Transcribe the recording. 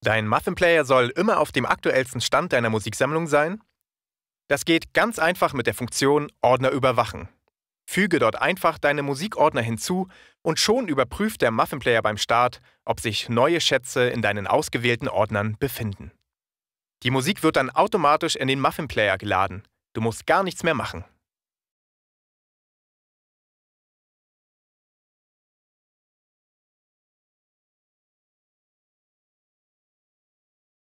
Dein Muffin-Player soll immer auf dem aktuellsten Stand deiner Musiksammlung sein? Das geht ganz einfach mit der Funktion Ordner überwachen. Füge dort einfach deine Musikordner hinzu und schon überprüft der Muffin-Player beim Start, ob sich neue Schätze in deinen ausgewählten Ordnern befinden. Die Musik wird dann automatisch in den Muffin-Player geladen. Du musst gar nichts mehr machen.